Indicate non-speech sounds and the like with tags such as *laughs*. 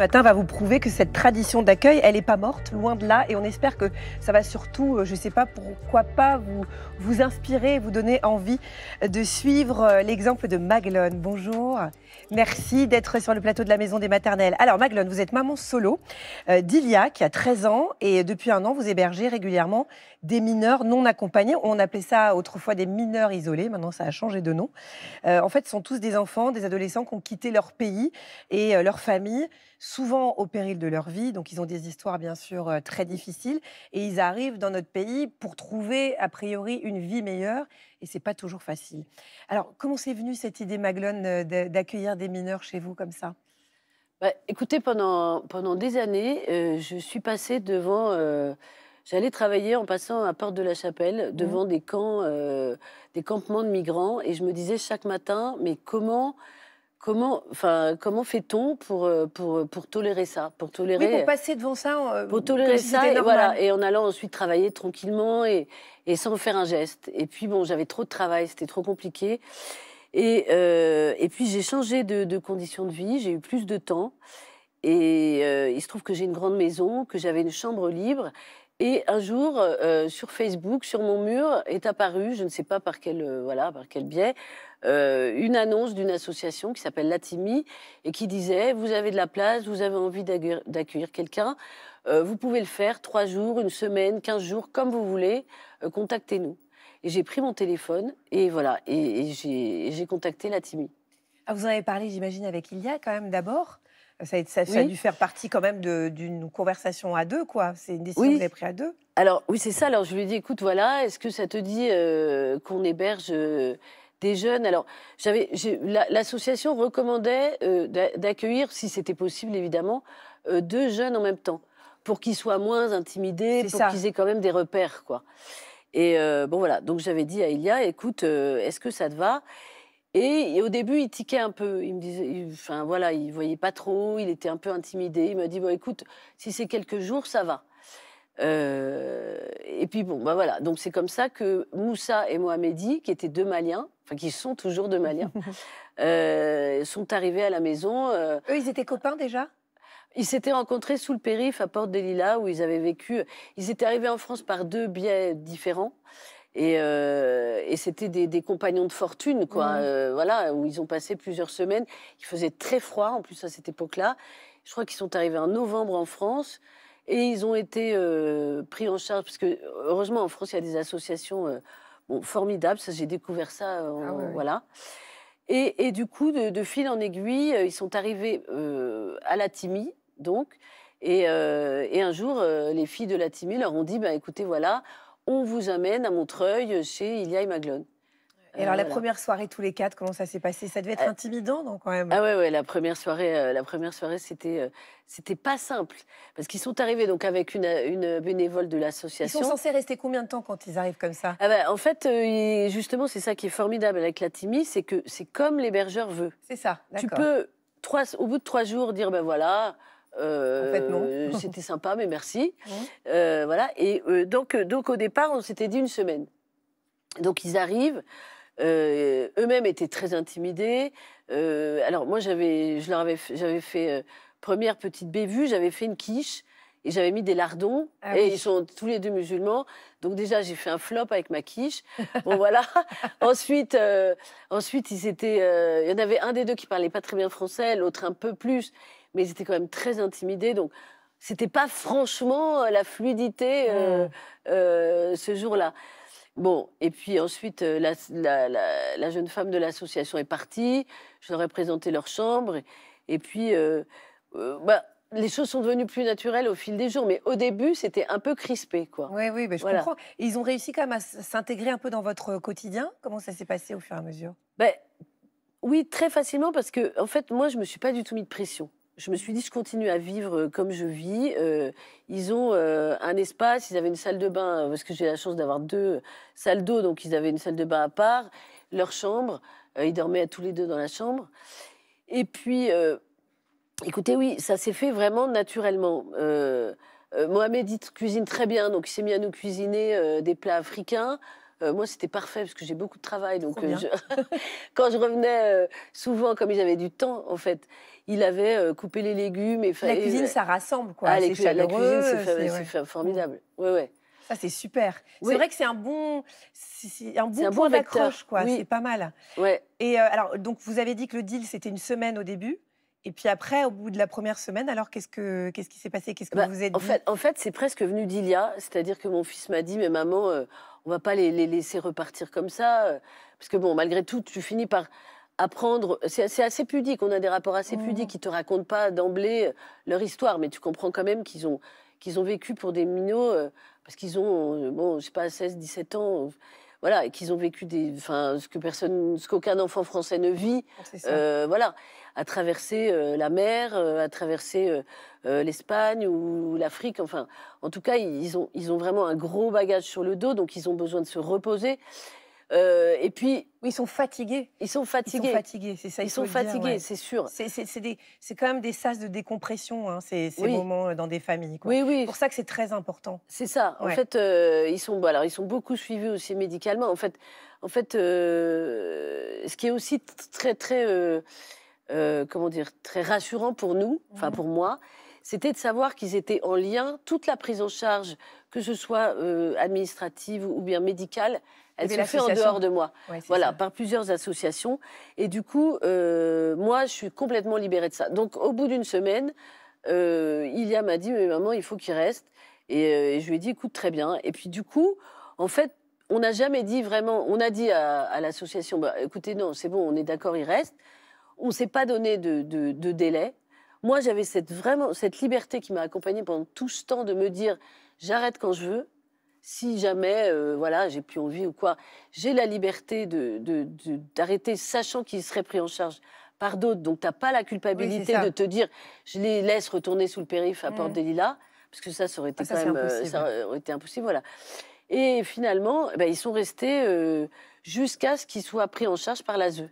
matin va vous prouver que cette tradition d'accueil, elle n'est pas morte, loin de là. Et on espère que ça va surtout, euh, je ne sais pas pourquoi pas, vous, vous inspirer, vous donner envie de suivre euh, l'exemple de Maglone. Bonjour. Merci d'être sur le plateau de la Maison des Maternelles. Alors Maglone, vous êtes maman solo euh, d'Ilia qui a 13 ans et depuis un an, vous hébergez régulièrement des mineurs non accompagnés. On appelait ça autrefois des mineurs isolés, maintenant ça a changé de nom. en fait, ce sont tous des enfants, des adolescents qui ont quitté leur pays et leur famille souvent au péril de leur vie. Donc, ils ont des histoires, bien sûr, euh, très difficiles. Et ils arrivent dans notre pays pour trouver, a priori, une vie meilleure. Et c'est pas toujours facile. Alors, comment s'est venue cette idée, Maglone, euh, d'accueillir des mineurs chez vous comme ça bah, Écoutez, pendant, pendant des années, euh, je suis passée devant. J'allais travailler en passant à Porte de la Chapelle mmh. devant des camps, des campements de migrants, et je me disais chaque matin, mais comment Comment, enfin, comment fait-on pour, euh, euh, pour, tolérer ça pour tolérer, passer devant ça. Euh, pour tolérer ça, et, voilà, en allant ensuite travailler tranquillement et, sans faire un geste. Et puis, bon, j'avais trop de travail, c'était trop compliqué. Et, et puis, j'ai changé de, condition conditions de vie, j'ai eu plus de temps. Et il se trouve que j'ai une grande maison, que j'avais une chambre libre et un jour, euh, euh, sur Facebook, sur mon mur, est apparue, je ne sais pas par quel, euh, voilà, par quel biais, une annonce d'une association qui s'appelle Latimi et qui disait Vous avez de la place, vous avez envie d'accueillir quelqu'un, vous pouvez le faire trois jours, une semaine, quinze jours, comme vous voulez, contactez-nous. Et j'ai pris mon téléphone et voilà, et, j'ai contacté Latimi. Ah, vous en avez parlé, j'imagine, avec Ilia quand même d'abord. Ça, a dû faire partie quand même d'une conversation à deux, quoi. C'est une décision oui. que vous prise à deux. Alors, oui, c'est ça. Alors, je lui ai dit, écoute, voilà, est-ce que ça te dit euh, qu'on héberge euh, des jeunes Alors, j'avais, l'association recommandait euh, d'accueillir, si c'était possible, évidemment, deux jeunes en même temps, pour qu'ils soient moins intimidés, pour qu'ils aient quand même des repères, quoi. Et bon, voilà. Donc, j'avais dit à Ilia, écoute, est-ce que ça te va et, au début, il tiquait un peu. Il me disait, enfin voilà, il voyait pas trop, il était un peu intimidé. Il m'a dit, bon, écoute, si c'est quelques jours, ça va. Euh, et puis bon, ben voilà. Donc c'est comme ça que Moussa et Mohamedi, qui étaient deux Maliens, enfin qui sont toujours deux Maliens, *laughs* euh, sont arrivés à la maison. Euh, Eux, ils étaient copains déjà ils s'étaient rencontrés sous le périph' à Porte des Lilas où ils avaient vécu. Ils étaient arrivés en France par deux biais différents. Euh, et, c'était des, compagnons de fortune, quoi. Euh, voilà, où ils ont passé plusieurs semaines. Il faisait très froid, en plus, à cette époque-là. Je crois qu'ils sont arrivés en novembre en France. Et ils ont été euh, pris en charge, parce que heureusement, en France, il y a des associations formidables. Ça, j'ai découvert ça. Ah voilà. Et, du coup, de, fil en aiguille, ils sont arrivés à la Timi, donc. Et, un jour, les filles de la Timi leur ont dit ben, écoutez, voilà on vous amène à Montreuil chez Ilia et Maglone. Et alors, la euh, première soirée, tous les quatre, comment ça s'est passé Ça devait être euh, intimidant, donc, quand même. Ah ouais, ouais la première soirée, euh, la première soirée, c'était, c'était pas simple. Parce qu'ils sont arrivés donc avec une, bénévole de l'association. Ils sont censés rester combien de temps quand ils arrivent comme ça ah bah, En fait, justement, c'est ça qui est formidable avec la Timi, c'est que c'est comme l'hébergeur veut. C'est ça, d'accord. Tu peux, trois, au bout de trois jours, dire, ben voilà, fait, euh, *laughs* C'était sympa, mais merci. Euh, voilà. Et euh, donc, donc, au départ, on s'était dit une semaine. Donc, ils arrivent. Eux-mêmes étaient très intimidés. alors, moi, j'avais, je leur avais, j'avais fait première petite bévue. J'avais fait une quiche et j'avais mis des lardons. Ah et ils sont tous les deux musulmans. Donc déjà, j'ai fait un flop avec ma quiche. Bon, voilà. *laughs* ensuite, ensuite, ils étaient... il y en avait un des deux qui parlait pas très bien français, l'autre un peu plus mais ils étaient quand même très intimidés. Donc, c'était pas franchement euh, la fluidité euh, mm. euh, ce jour-là. Bon, et puis ensuite, la, jeune femme de l'association est partie. Je leur ai présenté leur chambre. Et, puis, bah, les choses sont devenues plus naturelles au fil des jours, mais au début, c'était un peu crispé, quoi. Oui, oui, je comprends. ils ont réussi quand même à s'intégrer un peu dans votre quotidien. Comment ça s'est passé au fur et à mesure ben, Oui, très facilement, parce que, en fait, moi, je ne me suis pas du tout mis de pression je me suis dit, je continue à vivre euh, comme je vis. Euh, ils ont euh, un espace, ils avaient une salle de bain, parce que j'ai la chance d'avoir deux salles d'eau, donc ils avaient une salle de bain à part, leur chambre. ils dormaient tous les deux dans la chambre. Et puis, écoutez, oui, ça s'est fait vraiment naturellement. Mohamed cuisine très bien, donc il s'est mis à nous cuisiner des plats africains. Euh, moi, c'était parfait parce que j'ai beaucoup de travail. Donc, euh, *laughs* quand je revenais, euh, souvent, comme ils avaient du temps, en fait, il avait coupé les légumes. Et La cuisine, ça rassemble, quoi. Ah, la, cuisine, c'est formidable. Mmh. Ouais, ouais. Ça, c'est super. C'est vrai que c'est un bon, un bon, point d'accroche, quoi. C'est pas mal. Ouais. Et alors, donc, vous avez dit que le deal, c'était une semaine au début. Et puis après, au bout de la première semaine, alors qu'est-ce, que, qu'est-ce qui s'est passé Qu'est-ce que bah, vous êtes en fait, en fait, c'est presque venu d'Ilia. C'est-à-dire que mon fils m'a dit, mais maman, on va pas les, laisser repartir comme ça. Euh, parce que bon, malgré tout, tu finis par apprendre. C'est assez, pudique. On a des rapports assez pudiques qui te racontent pas d'emblée euh, leur histoire, mais tu comprends quand même qu'ils ont, qu'ils ont vécu pour des minots euh, parce qu'ils ont, bon, je sais pas, 16, 17 ans voilà, et qu'ils ont vécu des, enfin, ce que personne, ce qu'aucun enfant français ne vit, oh, euh, voilà, à traverser euh, la mer, euh, à traverser l'Espagne ou l'Afrique, enfin, en tout cas, ils ont, ils ont vraiment un gros bagage sur le dos, donc ils ont besoin de se reposer. Euh, et puis. ils sont fatigués. Ils sont fatigués. Ils sont fatigués, c'est ça. Ils sont fatigués, c'est sûr. C'est quand même des sas de décompression, hein, ces, moments euh, dans des familles. Oui, oui. C'est pour ça que c'est très important. C'est ça. En fait, euh, ils, sont, bah, alors, ils sont beaucoup suivis aussi médicalement. En fait, en fait ce qui est aussi très, très. comment dire Très rassurant pour nous, enfin mhm. pour moi, c'était de savoir qu'ils étaient en lien. Toute la prise en charge, que ce soit euh, administrative ou bien médicale, elle se fait en dehors de moi. voilà, par plusieurs associations. Et du coup, euh, moi, je suis complètement libérée de ça. Donc, au bout d'une semaine, euh, Ilia m'a dit, mais maman, il faut qu'il reste. Et, je lui ai dit, écoute, très bien. Et puis, du coup, en fait, on n'a jamais dit vraiment, on a dit à, l'association, «Bah, écoutez, non, c'est bon, on est d'accord, il reste. On ne s'est pas donné de délai. Moi, j'avais cette, vraiment cette liberté qui m'a accompagnée pendant tout ce temps de me dire j'arrête quand je veux, si jamais euh, voilà j'ai plus envie ou quoi. J'ai la liberté d'arrêter, de, sachant qu'il serait pris en charge par d'autres. Donc, tu n'as pas la culpabilité de te dire je les laisse retourner sous le périph' à Porte mm. des Lilas, parce que ça, ah, euh, ça aurait été impossible. Voilà. Et finalement, eh ben, ils sont restés euh, jusqu'à ce qu'ils soient pris en charge par l'ASE.